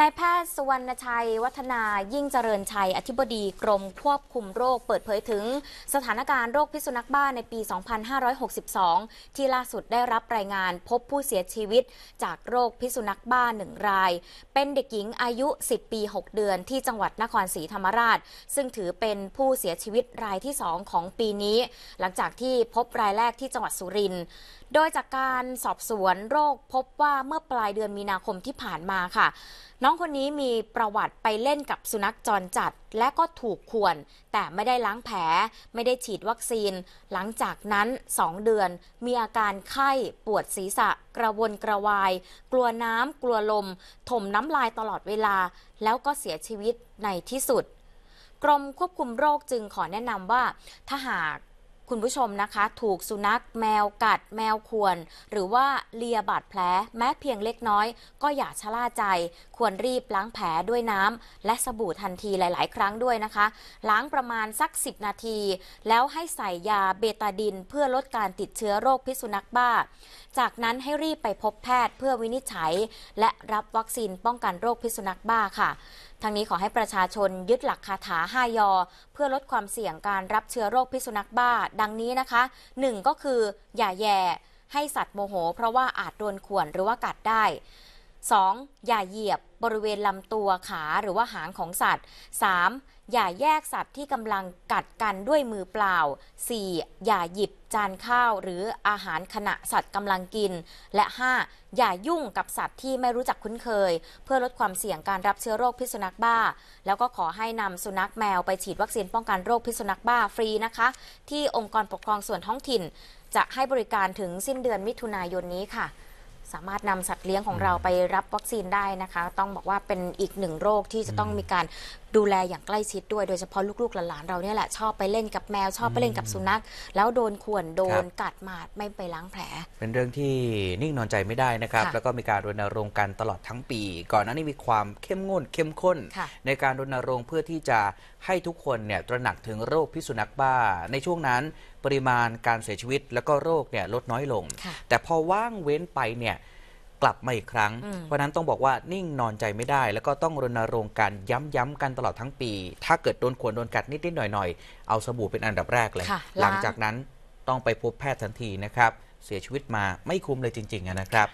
นายแพทย์สุวรรณชัยวัฒนายิ่งเจริญชัยอธิบดีกรมควบคุมโรคเปิดเผยถึงสถานการณ์โรคพิษสุนัขบ้าในปี 2562 ที่ล่าสุดได้รับรายงานพบผู้เสียชีวิตจากโรคพิษสุนัขบ้าหนึ่งราย เป็นเด็กหญิงอายุ 10 ปี 6 เดือนที่จังหวัดนครศรีธรรมราช ซึ่งถือเป็นผู้เสียชีวิตรายที่ 2 ของปีนี้ หลังจากที่พบรายแรกที่จังหวัดสุรินทร์โดยจากการสอบสวนโรคพบว่าเมื่อปลายเดือนมีนาคมที่ผ่านมาค่ะน้องคนนี้มีประวัติไปเล่นกับสุนัขจรจัดและก็ถูกข่วนแต่ไม่ได้ล้างแผล ไม่ได้ฉีดวัคซีน หลังจากนั้น 2 เดือนมีอาการไข้ ปวดศีรษะ กระวนกระวาย กลัวน้ำกลัวลม ถมน้ำลายตลอดเวลา แล้วก็เสียชีวิตในที่สุด กรมควบคุมโรคจึงขอแนะนำว่าถ้าหากคุณผู้ชมนะคะถูกสุนัข แมวกัดแมวข่วนหรือว่าเลียบาดแผลแม้เพียงเล็กน้อย ก็อย่าชะล่าใจ ควรรีบล้างแผลด้วยน้ำและสบู่ทันทีหลาย ๆ ครั้งด้วยนะคะ ล้างประมาณสัก 10 นาที แล้วให้ใส่ยาเบตาดินเพื่อลดการติดเชื้อโรคพิษสุนัขบ้า จากนั้นให้รีบไปพบแพทย์เพื่อวินิจฉัย และรับวัคซีนป้องกันโรคพิษสุนัขบ้าค่ะทางนี้ขอให้ประชาชนยึดหลักคาถา 5 ยอ เพื่อลดความเสี่ยงการรับเชื้อโรคพิษสุนัขบ้าดังนี้นะคะ 1 ก็คือ อย่าแย่ให้สัตว์โมโห เพราะว่าอาจโดนข่วนหรือว่ากัดได้ 2. อย่าเหยียบบริเวณลำตัวขาหรือว่าหางของสัตว์ 3. อย่าแยกสัตว์ที่กำลังกัดกันด้วยมือเปล่า 4. อย่าหยิบจานข้าวหรืออาหารขณะสัตว์กำลังกิน และ 5. อย่ายุ่งกับสัตว์ที่ไม่รู้จักคุ้นเคย เพื่อลดความเสี่ยงการรับเชื้อโรคพิษสุนัขบ้า แล้วก็ขอให้นำสุนัขแมวไปฉีดวัคซีนป้องกันโรคพิษสุนัขบ้าฟรีนะคะ ที่องค์กรปกครองส่วนท้องถิ่น จะให้บริการถึงสิ้นเดือนมิถุนายนนี้ค่ะสามารถนำสัตว์เลี้ยงของเราไปรับวัคซีนได้นะคะ ต้องบอกว่าเป็นอีกหนึ่งโรคที่จะต้องมีการดูแลอย่างใกล้ชิดด้วยโดยเฉพาะลูกๆหลานๆเราเนี่ยแหละ ชอบไปเล่นกับแมวชอบไปเล่นกับสุนัข แล้วโดนข่วนโดนกัดหมาดไม่ไปล้างแผล เป็นเรื่องที่นิ่งนอนใจไม่ได้นะครับ แล้วก็มีการรณรงค์กันตลอดทั้งปีก่อนหน้านี้มีความเข้มงวดเข้มข้น ในการรณรงค์เพื่อที่จะให้ทุกคนเนี่ยตระหนักถึงโรคพิษสุนัขบ้า ในช่วงนั้นปริมาณการเสียชีวิตแล้วก็โรคเนี่ยลดน้อยลง แต่พอว่างเว้นไปเนี่ยกลับมาอีกครั้ง เพราะนั้นต้องบอกว่านิ่งนอนใจไม่ได้ แล้วก็ต้องรณรงค์การย้ำๆกันตลอดทั้งปี ถ้าเกิดโดนขวนโดนกัดนิดๆหน่อยๆ เอาสบู่เป็นอันดับแรกเลย หลังจากนั้นต้องไปพบแพทย์ทันทีนะครับ เสียชีวิตมาไม่คุ้มเลยจริงๆนะครับ